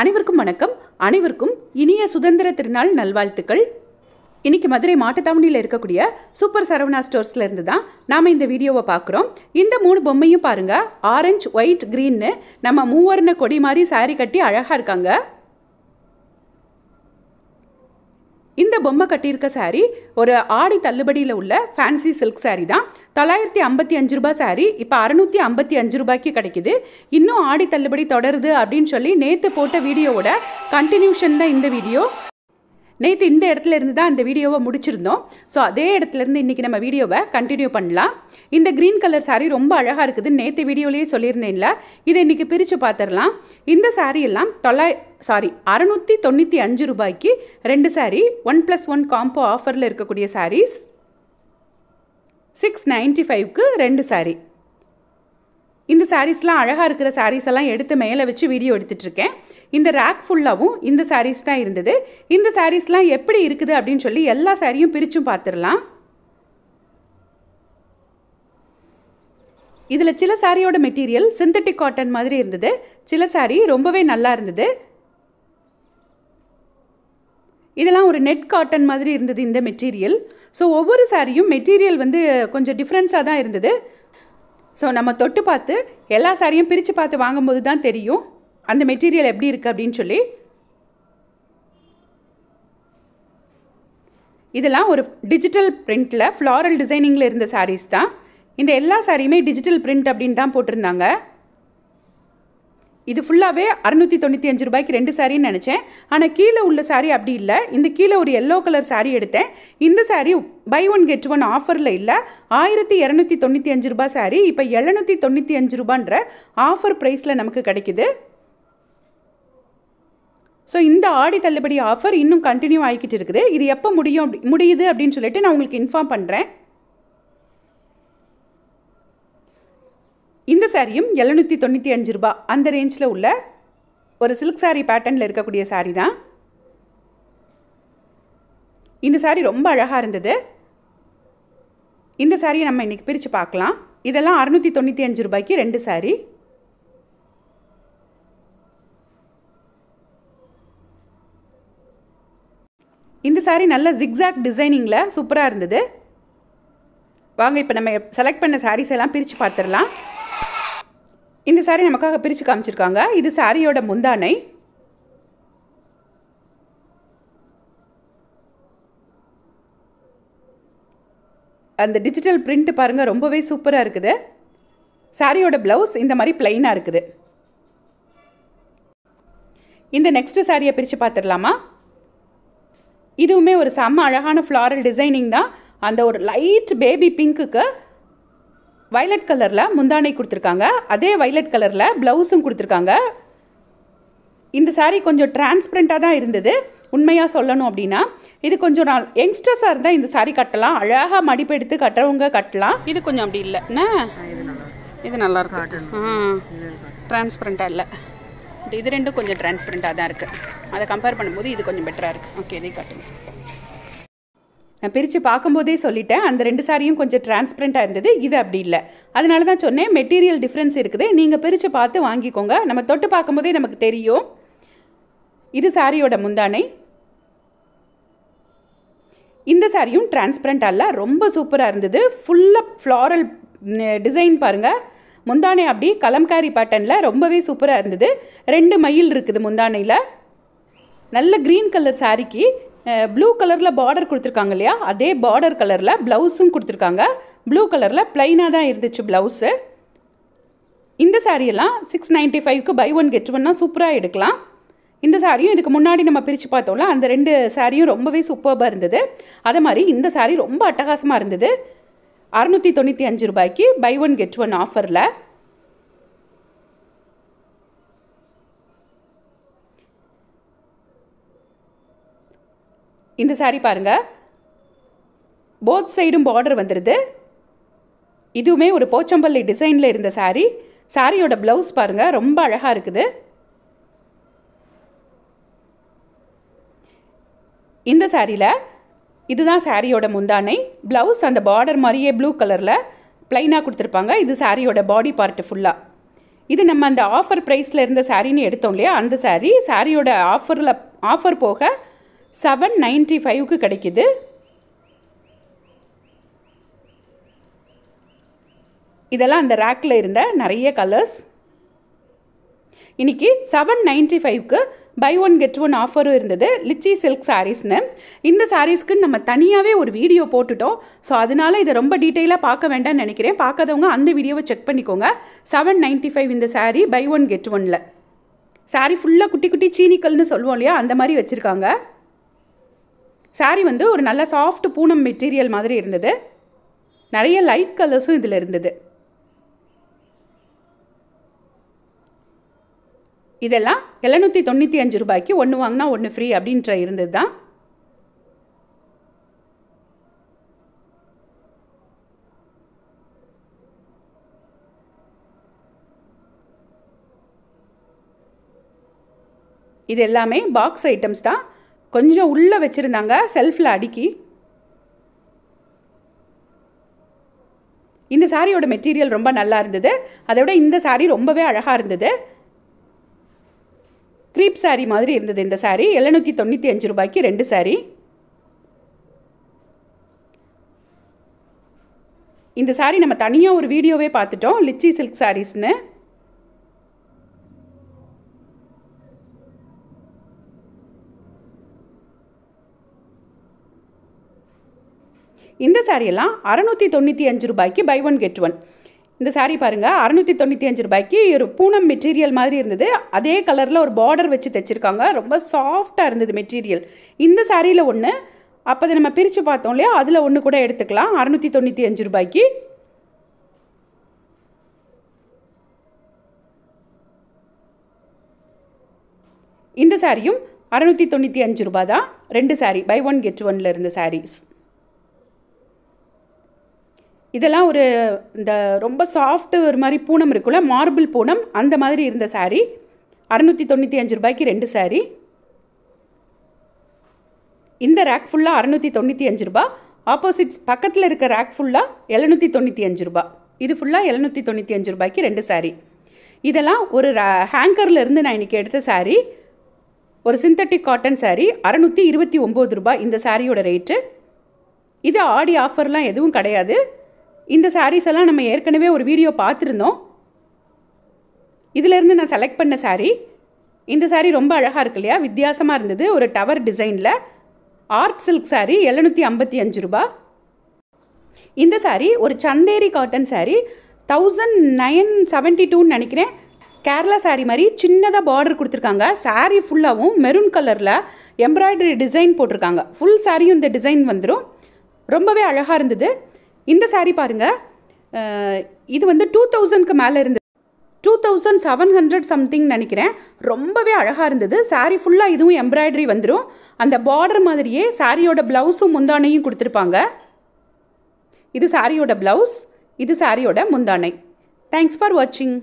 அனைவருக்கும் வணக்கம் அனைவருக்கும் இனிய சுதந்திர திருநாள் நல்வாழ்த்துக்கள் இன்றைக்கி மதுரை மாட்டுத்தாவணியில் இருக்கக்கூடிய சூப்பர் சரவணா ஸ்டோர்ஸ்ல இருந்து தான் நாம் இந்த வீடியோவை பார்க்குறோம் இந்த மூணு பொம்மையும் பாருங்கள் ஆரஞ்சு ஒயிட் க்ரீன்னு நம்ம மூவர்ண கொடி மாதிரி சாரி கட்டி அழகாக இருக்காங்க இந்த பொம்மை கட்டியிருக்க சாரி ஒரு ஆடி தள்ளுபடியில் உள்ள ஃபேன்சி சில்க் சாரீ தான் தொள்ளாயிரத்தி ஐம்பத்தி அஞ்சு ரூபாய் சாரி இப்போ அறநூற்றி ஐம்பத்தி அஞ்சு ரூபாய்க்கு கிடைக்குது இன்னும் ஆடி தள்ளுபடி தொடருது அப்படின்னு சொல்லி நேற்று போட்ட வீடியோவோட கண்டினியூஷன் தான் இந்த வீடியோ நேற்று இந்த இடத்துல இருந்து தான் அந்த வீடியோவை முடிச்சிருந்தோம் ஸோ அதே இடத்துலேருந்து இன்றைக்கி நம்ம வீடியோவை கண்டினியூ பண்ணலாம் இந்த க்ரீன் கலர் சாரீ ரொம்ப அழகாக இருக்குதுன்னு நேற்று வீடியோலேயே சொல்லியிருந்தேன்ல இதை இன்றைக்கி பிரித்து பார்த்துடலாம் இந்த சாரீ எல்லாம் தொள்ளாய் சாரி அறநூற்றி தொண்ணூற்றி அஞ்சு ரூபாய்க்கு ரெண்டு sari one plus one combo ஆஃபரில் இருக்கக்கூடிய சாரீஸ் சிக்ஸ் நைன்ட்டி ஃபைவ்க்கு ரெண்டு சாரீ இந்த சாரீஸ்லாம் அழகாக இருக்கிற சாரீஸ் எல்லாம் எடுத்து மேலே வச்சு வீடியோ எடுத்துகிட்ருக்கேன் இந்த ரேக் ஃபுல்லாகவும் இந்த சாரீஸ் தான் இருந்தது இந்த சாரீஸ்லாம் எப்படி இருக்குது அப்படின்னு சொல்லி எல்லா சாரியும் பிரிச்சும் பார்த்துடலாம் இதில் சில சாரியோட மெட்டீரியல் சிந்தட்டிக் காட்டன் மாதிரி இருந்தது சில சாரி ரொம்பவே நல்லா இருந்தது இதெல்லாம் ஒரு நெட் காட்டன் மாதிரி இருந்தது இந்த மெட்டீரியல் ஸோ ஒவ்வொரு சாரியும் மெட்டீரியல் வந்து கொஞ்சம் டிஃப்ரென்ஸாக தான் இருந்தது ஸோ நம்ம தொட்டு பார்த்து எல்லா சாரியும் பிரித்து பார்த்து வாங்கும்போது தான் தெரியும் அந்த மெட்டீரியல் எப்படி இருக்குது அப்படின்னு சொல்லி இதெல்லாம் ஒரு டிஜிட்டல் பிரிண்டில் ஃப்ளாரல் டிசைனிங்கில் இருந்த சாரீஸ் தான் இந்த எல்லா சாரியுமே டிஜிட்டல் பிரிண்ட் அப்படின்னு தான் போட்டிருந்தாங்க இது ஃபுல்லாகவே அறுநூற்றி தொண்ணூற்றி அஞ்சு ரூபாய்க்கு ரெண்டு சாரின்னு நினச்சேன் ஆனால் கீழே உள்ள சாரி அப்படி இல்லை இந்த கீழே ஒரு எல்லோ கலர் சாரி எடுத்தேன் இந்த sari buy one get one ஆஃபரில் இல்லை ஆயிரத்தி இரநூத்தி தொண்ணூற்றி அஞ்சு ரூபாய் சாரி இப்போ எழுநூற்றி தொண்ணூற்றி அஞ்சு ரூபான்ற ஆஃபர் ப்ரைஸில் நமக்கு கிடைக்குது ஸோ இந்த ஆடி தள்ளுபடி ஆஃபர் இன்னும் கண்டினியூ ஆகிக்கிட்டு இருக்குது இது எப்போ முடியும் முடியுது அப்படின்னு சொல்லிட்டு நான் உங்களுக்கு இன்ஃபார்ம் பண்ணுறேன் இந்த சாரியும் எழுநூற்றி தொண்ணூற்றி அஞ்சு ரூபா அந்த ரேஞ்சில் உள்ள ஒரு சில்க் சாரீ பேட்டர்னில் இருக்கக்கூடிய சாரீ தான் இந்த சாரீ ரொம்ப அழகாக இருந்தது இந்த சாரியை நம்ம இன்றைக்கி பிரித்து பார்க்கலாம் இதெல்லாம் அறுநூற்றி தொண்ணூற்றி அஞ்சு ரூபாய்க்கு ரெண்டு சாரீ சாரீ நல்ல ஜிக்ஸாக் டிசைனிங்கில் சூப்பராக இருந்தது வாங்க இப்போ நம்ம செலக்ட் பண்ண சாரீஸ் எல்லாம் பிரித்து பார்த்துடலாம் இந்த சாரீ நமக்காக பிரித்து காமிச்சிருக்காங்க இது சாரியோட முந்தானை அந்த டிஜிட்டல் பிரிண்ட்டு பாருங்கள் ரொம்பவே சூப்பராக இருக்குது சாரியோட ப்ளவுஸ் இந்த மாதிரி பிளைனாக இருக்குது இந்த நெக்ஸ்ட் சாரியை பிரித்து பார்த்துடலாமா இதுவுமே ஒரு செம்ம அழகான ஃப்ளாரல் டிசைனிங் தான் அந்த ஒரு லைட் பேபி பிங்க்குக்கு வைலட் கலரில் முந்தானை கொடுத்துருக்காங்க அதே வைலட் கலரில் ப்ளவுஸும் கொடுத்துருக்காங்க இந்த சாரீ கொஞ்சம் டிரான்ஸ்பரண்ட்டாக தான் இருந்தது உண்மையாக சொல்லணும் அப்படின்னா இது கொஞ்சம் நாள் யங்ஸ்டர்ஸாக இருந்தால் இந்த சாரீ கட்டலாம் அழகாக மடிப்பு எடுத்து கட்டுறவங்க கட்டலாம் இது கொஞ்சம் அப்படி இல்லை என்ன இது நல்லா இருக்கும் ட்ரான்ஸ்பரண்ட்டாக இல்லை பட் இது ரெண்டும் கொஞ்சம் டிரான்ஸ்பரண்ட்டாக தான் இருக்குது அதை கம்பேர் பண்ணும்போது இது கொஞ்சம் பெட்டராக இருக்குது ஓகே இதை காட்டுங்க நான் பிரித்து பார்க்கும்போதே சொல்லிட்டேன் அந்த ரெண்டு சாரியும் கொஞ்சம் டிரான்ஸ்பரண்ட்டாக இருந்தது இது அப்படி இல்லை அதனால தான் சொன்னேன் மெட்டீரியல் டிஃப்ரென்ஸ் இருக்குது நீங்கள் பிரித்து பார்த்து வாங்கிக்கோங்க நம்ம தொட்டு பார்க்கும்போதே நமக்கு தெரியும் இது சாரியோட முந்தானை இந்த சாரியும் டிரான்ஸ்பரண்ட் அல்ல ரொம்ப சூப்பராக இருந்தது ஃபுல்லாக ஃப்ளாரல் டிசைன் பாருங்கள் முந்தானை அப்படி கலம்காரி பேட்டர்னில் ரொம்பவே சூப்பராக இருந்தது ரெண்டு மயில் இருக்குது முந்தானையில் நல்ல க்ரீன் கலர் சாரிக்கு ப்ளூ கலரில் பார்டர் கொடுத்துருக்காங்க இல்லையா அதே பார்டர் கலரில் ப்ளவுஸும் கொடுத்துருக்காங்க ப்ளூ கலரில் ப்ளைனாக தான் இருந்துச்சு ப்ளவுஸு இந்த சாரியெல்லாம் சிக்ஸ் நைன்ட்டி ஃபைவ்க்கு பை ஒன் கெட் ஒன்னா சூப்பராக எடுக்கலாம் இந்த சாரியும் இதுக்கு முன்னாடி நம்ம பிரித்து பார்த்தோம்ல அந்த ரெண்டு சாரியும் ரொம்பவே சூப்பராக இருந்தது அதே மாதிரி இந்த சாரி ரொம்ப அட்டகாசமாக இருந்தது அறநூற்றி தொண்ணூற்றி அஞ்சு ரூபாய்க்கு பை ஒன் கெட் ஒன் ஆஃபரில் இந்த சாரீ பாருங்கள் போத் சைடும் பார்டர் வந்துடுது இதுவுமே ஒரு போச்சம்பள்ளி டிசைனில் இருந்த சாரீ சாரியோட ப்ளவுஸ் பாருங்கள் ரொம்ப அழகாக இருக்குது இந்த சாரியில் இதுதான் சாரியோட முந்தானை ப்ளவுஸ் அந்த பார்டர் மாதிரியே ப்ளூ கலரில் ப்ளைனாக கொடுத்துருப்பாங்க இது சாரியோட பாடி பார்ட்டு ஃபுல்லாக இது நம்ம அந்த ஆஃபர் ப்ரைஸில் இருந்த சாரின்னு எடுத்தோம் இல்லையா அந்த சாரி சாரியோட ஆஃபரில் ஆஃபர் போக செவன் நைன்ட்டி ஃபைவ்க்கு கிடைக்கிது இதெல்லாம் அந்த ரேக்கில் இருந்த நிறைய கலர்ஸ் இன்றைக்கி செவன் நைன்ட்டி ஃபைவ்க்கு பை ஒன் கெட் ஒன் ஆஃபரும் இருந்தது லிச்சி சில்க் சாரீஸ்னு இந்த சாரீஸ்க்கு நம்ம தனியாகவே ஒரு வீடியோ போட்டுட்டோம் ஸோ அதனால் இதை ரொம்ப டீட்டெயிலாக பார்க்க வேண்டாம்னு நினைக்கிறேன் பார்க்காதவங்க அந்த வீடியோவை செக் பண்ணிக்கோங்க செவன் நைன்ட்டி ஃபைவ் இந்த சாரீ பை ஒன் கெட் ஒனில் சாரீ ஃபுல்லாக குட்டி குட்டி சீனிக்கல்னு சொல்லுவோம் இல்லையா அந்த மாதிரி வச்சுருக்காங்க சாரீ வந்து ஒரு நல்ல சாஃப்ட் பூனம் மெட்டீரியல் மாதிரி இருந்தது நிறைய லைட் கலர்ஸும் இதில் இருந்தது இதெல்லாம் எழுநூற்றி தொண்ணூற்றி அஞ்சு ரூபாய்க்கு ஒன்று வாங்கினா ஒன்று ஃப்ரீ அப்படின்ற இருந்தது தான் இது எல்லாமே பாக்ஸ் ஐட்டம்ஸ் தான் கொஞ்சம் உள்ள வச்சுருந்தாங்க செல்ஃபில் அடுக்கி இந்த சாரியோட மெட்டீரியல் ரொம்ப நல்லா இருந்தது அதை விட இந்த சாரி ரொம்பவே அழகாக இருந்தது க்ரீப் சாரீ மாதிரி இருந்தது இந்த சாரீ எழுநூற்றி தொண்ணூற்றி அஞ்சு ரூபாய்க்கு ரெண்டு சாரீ இந்த சாரி நம்ம தனியாக ஒரு வீடியோவே பார்த்துட்டோம் லிச்சி சில்க் சாரீஸ்னு இந்த சாரியெல்லாம் அறநூற்றி தொண்ணூற்றி அஞ்சு ரூபாய்க்கு பை ஒன் கெட் ஒன் இந்த சாரீ பாருங்கள் அறநூற்றி தொண்ணூற்றி அஞ்சு ரூபாய்க்கு ஒரு பூனம் மெட்டீரியல் மாதிரி இருந்தது அதே கலரில் ஒரு பார்டர் வச்சு தைச்சிருக்காங்க ரொம்ப சாஃப்டாக இருந்தது மெட்டீரியல் இந்த சாரியில் ஒன்று அப்போ நம்ம பிரித்து பார்த்தோம் இல்லையா அதில் ஒன்று கூட எடுத்துக்கலாம் அறநூற்றி தொண்ணூற்றி அஞ்சு ரூபாய்க்கு இந்த சாரியும் அறநூற்றி தொண்ணூற்றி அஞ்சு ரூபா தான் ரெண்டு சாரி பை ஒன் கெட் ஒன்ல இருந்த சாரீஸ் இதெல்லாம் ஒரு இந்த ரொம்ப சாஃப்ட்டு ஒரு மாதிரி பூனம் இருக்குல்ல மார்பிள் பூனம் அந்த மாதிரி இருந்த சாரி அறநூற்றி தொண்ணூற்றி அஞ்சு ரூபாய்க்கு ரெண்டு சாரி இந்த ரேக் ஃபுல்லாக அறநூற்றி தொண்ணூற்றி அஞ்சு ரூபா ஆப்போசிட்ஸ் பக்கத்தில் இருக்க ரேக் ஃபுல்லாக எழுநூற்றி தொண்ணூற்றி அஞ்சு ரூபா இது ஃபுல்லாக எழுநூற்றி தொண்ணூற்றி அஞ்சு ரூபாய்க்கு ரெண்டு சாரி இதெல்லாம் ஒரு ஹேங்கரில் இருந்து நான் இன்றைக்கி எடுத்த சாரி ஒரு சிந்தட்டிக் காட்டன் சாரி அறநூற்றி இருபத்தி ஒம்பது ரூபாய் இந்த சாரியோட ரேட்டு இது ஆடி ஆஃபர்லாம் எதுவும் கிடையாது இந்த சாரீஸ் எல்லாம் நம்ம ஏற்கனவே ஒரு வீடியோ பார்த்துருந்தோம் இதிலேருந்து நான் செலக்ட் பண்ண சாரீ இந்த சாரீ ரொம்ப அழகாக இருக்கு இல்லையா வித்தியாசமாக இருந்தது ஒரு டவர் டிசைனில் ஆர்ட் சில்க் சாரீ எழுநூற்றி ஐம்பத்தி அஞ்சு ரூபா இந்த சாரீ ஒரு Chanderi cotton sari thousand nine seventy டூன்னு நினைக்கிறேன் கேரளா சாரீ மாதிரி சின்னதாக பார்டர் கொடுத்துருக்காங்க சாரீ ஃபுல்லாகவும் மெரூன் கலரில் எம்ப்ராய்டரி டிசைன் போட்டிருக்காங்க ஃபுல் சாரியும் இந்த டிசைன் வந்துடும் ரொம்பவே அழகாக இருந்தது இந்த சாரீ பாருங்க இது வந்து டூ தௌசண்ட்க்கு மேலே இருந்தது two thousand seven hundred something நினைக்கிறேன் ரொம்பவே அழகாக இருந்தது சாரீ ஃபுல்லாக இதுவும் எம்ப்ராய்டரி வந்துடும் அந்த பார்டர் மாதிரியே சாரியோட ப்ளவுஸும் முந்தானையும் கொடுத்துருப்பாங்க இது சாரியோட ப்ளவுஸ் இது சாரியோட முந்தானை தேங்க்ஸ் ஃபார் வாட்சிங்